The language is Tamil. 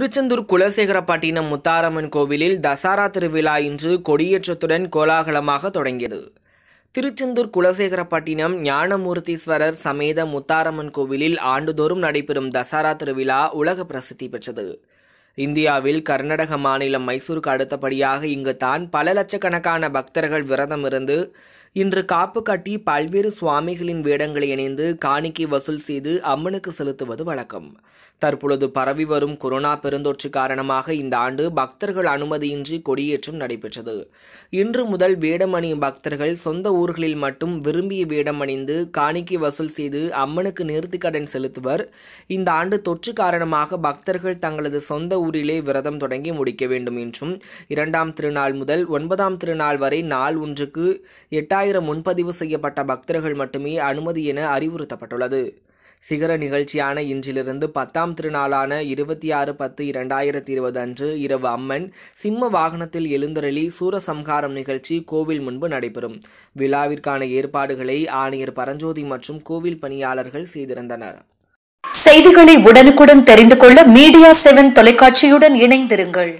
திருச்செந்தூர் குலசேகரப்பட்டினம் முத்தாரம்மன் கோவிலில் தசாரா திருவிழா இன்று கொடியேற்றத்துடன் கோலாகலமாக தொடங்கியது திருச்செந்தூர் குலசேகரப்பட்டினம் ஞானமூர்த்தீஸ்வரர் சமேத முத்தாரம்மன் கோவிலில் ஆண்டுதோறும் நடைபெறும் தசாரா திருவிழா உலக பிரசித்தி பெற்றது இந்தியாவில் கர்நாடக மாநிலம் மைசூருக்கு அடுத்தபடியாக இங்கு தான் பல லட்சக்கணக்கான பக்தர்கள் விரதமிருந்து இன்று காப்பு கட்டி பல்வேறு சுவாமிகளின் வேடங்களை இணைந்து காணிக்கை வசூல் செய்து அம்மனுக்கு செலுத்துவது வழக்கம் தற்பொழுது பரவி வரும் கொரோனா பெருந்தொற்று காரணமாக இந்த ஆண்டு பக்தர்கள் அனுமதியின்றி கொடியேற்றம் நடைபெற்றது இன்று முதல் வேடமணியும் பக்தர்கள் சொந்த ஊர்களில் மட்டும் விரும்பிய வேடம் அணிந்து காணிக்கை வசூல் செய்து அம்மனுக்கு நேர்த்திக்கடன் செலுத்துவர் இந்த ஆண்டு தொற்று காரணமாக பக்தர்கள் தங்களது சொந்த ஊரிலே விரதம் தொடங்கி முடிக்க வேண்டும் என்றும் இரண்டாம் திருநாள் முதல் ஒன்பதாம் திருநாள் வரை நாள் ஒன்றுக்கு எட்டாம் ஐயாயிரம் முன்பதிவு செய்யப்பட்ட பக்தர்கள் மட்டுமே அனுமதி என அறிவுறுத்தப்பட்டுள்ளது சிகர நிகழ்ச்சியான இன்றிலிருந்து பத்தாம் திருநாளான இருபத்தி ஆறு பத்து இரண்டாயிரத்தி இருபது அன்று இரவு அம்மன் சிம்ம வாகனத்தில் எழுந்தருளி சூரசம்ஹாரம் நிகழ்ச்சி கோவில் முன்பு நடைபெறும் விழாவிற்கான ஏற்பாடுகளை ஆணையர் பரஞ்சோதி மற்றும் கோவில் பணியாளர்கள் செய்திருந்தனர் செய்திகளை உடனுக்குடன் தெரிந்து கொள்ள மீடியா செவன் தொலைக்காட்சியுடன் இணைந்திருங்கள்